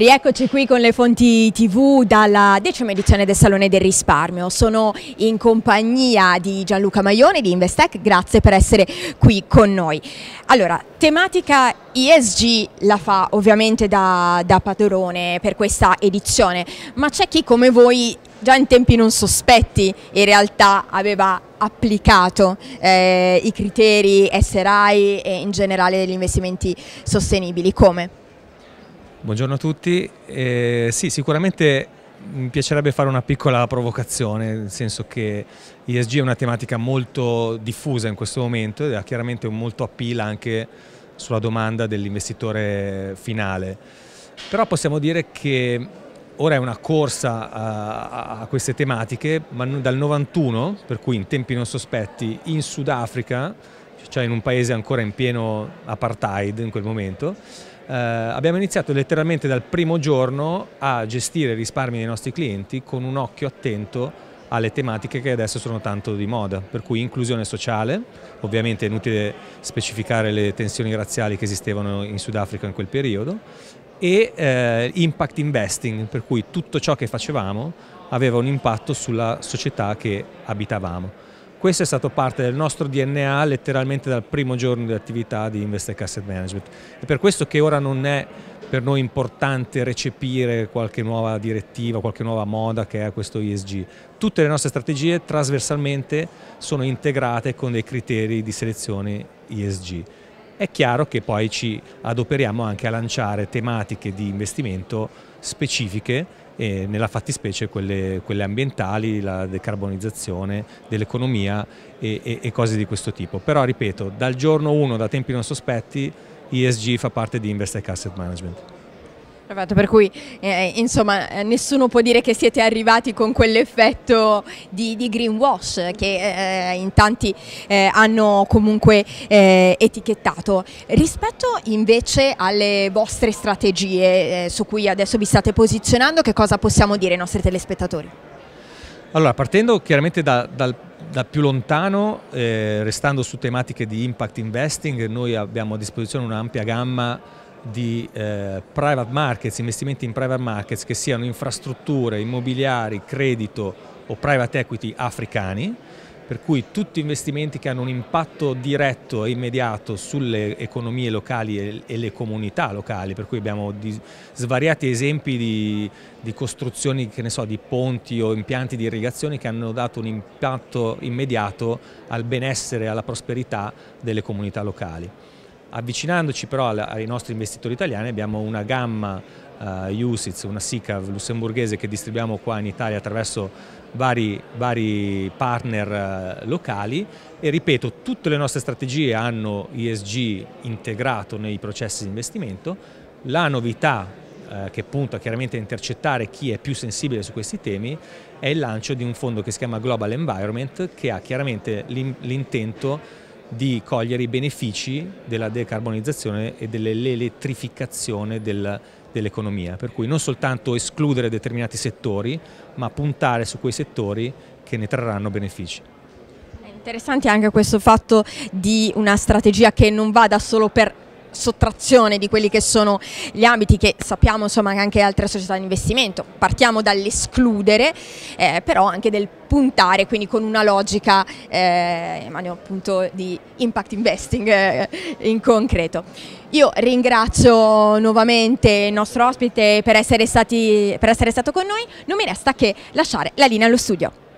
Rieccoci qui con le fonti TV dalla decima edizione del Salone del Risparmio. Sono in compagnia di Gianluca Maione di Investec, grazie per essere qui con noi. Allora, tematica ESG la fa ovviamente da, da padrone per questa edizione, ma c'è chi come voi già in tempi non sospetti in realtà aveva applicato eh, i criteri SRI e in generale degli investimenti sostenibili. Come? Buongiorno a tutti. Eh, sì, sicuramente mi piacerebbe fare una piccola provocazione, nel senso che ESG è una tematica molto diffusa in questo momento ed ha chiaramente un molto appeal anche sulla domanda dell'investitore finale. Però possiamo dire che ora è una corsa a, a queste tematiche, ma dal 91, per cui in tempi non sospetti, in Sudafrica, cioè in un paese ancora in pieno apartheid in quel momento, eh, abbiamo iniziato letteralmente dal primo giorno a gestire i risparmi dei nostri clienti con un occhio attento alle tematiche che adesso sono tanto di moda, per cui inclusione sociale, ovviamente è inutile specificare le tensioni razziali che esistevano in Sudafrica in quel periodo, e eh, impact investing, per cui tutto ciò che facevamo aveva un impatto sulla società che abitavamo. Questo è stato parte del nostro DNA letteralmente dal primo giorno di attività di Investec Asset Management. È per questo che ora non è per noi importante recepire qualche nuova direttiva, qualche nuova moda che è questo ESG. Tutte le nostre strategie trasversalmente sono integrate con dei criteri di selezione ESG. È chiaro che poi ci adoperiamo anche a lanciare tematiche di investimento specifiche e nella fattispecie quelle, quelle ambientali, la decarbonizzazione dell'economia e, e, e cose di questo tipo. Però ripeto, dal giorno 1, da tempi non sospetti, ESG fa parte di Investec Asset Management. Perfetto, per cui eh, insomma eh, nessuno può dire che siete arrivati con quell'effetto di, di, greenwash che eh, in tanti eh, hanno comunque eh, etichettato. Rispetto invece alle vostre strategie eh, su cui adesso vi state posizionando, che cosa possiamo dire ai nostri telespettatori? Allora, partendo chiaramente da, dal da più lontano, eh, restando su tematiche di impact investing, noi abbiamo a disposizione un'ampia gamma di eh, private markets, investimenti in private markets che siano infrastrutture, immobiliari, credito o private equity africani, per cui tutti investimenti che hanno un impatto diretto e immediato sulle economie locali e, e le comunità locali, per cui abbiamo di, svariati esempi di, di costruzioni, che ne so, di ponti o impianti di irrigazione che hanno dato un impatto immediato al benessere e alla prosperità delle comunità locali. Avvicinandoci però ai nostri investitori italiani abbiamo una gamma eh, USITS, una SICAV lussemburghese che distribuiamo qua in Italia attraverso vari, vari partner eh, locali e ripeto tutte le nostre strategie hanno ESG integrato nei processi di investimento. La novità eh, che punta chiaramente a intercettare chi è più sensibile su questi temi è il lancio di un fondo che si chiama Global Environment che ha chiaramente l'intento di cogliere i benefici della decarbonizzazione e dell'elettrificazione del, dell'economia, per cui non soltanto escludere determinati settori, ma puntare su quei settori che ne trarranno benefici. È interessante anche questo fatto di una strategia che non vada solo per sottrazione di quelli che sono gli ambiti che sappiamo insomma che anche altre società di investimento partiamo dall'escludere eh, però anche del puntare quindi con una logica eh, appunto di impact investing eh, in concreto io ringrazio nuovamente il nostro ospite per essere, stati, per essere stato con noi non mi resta che lasciare la linea allo studio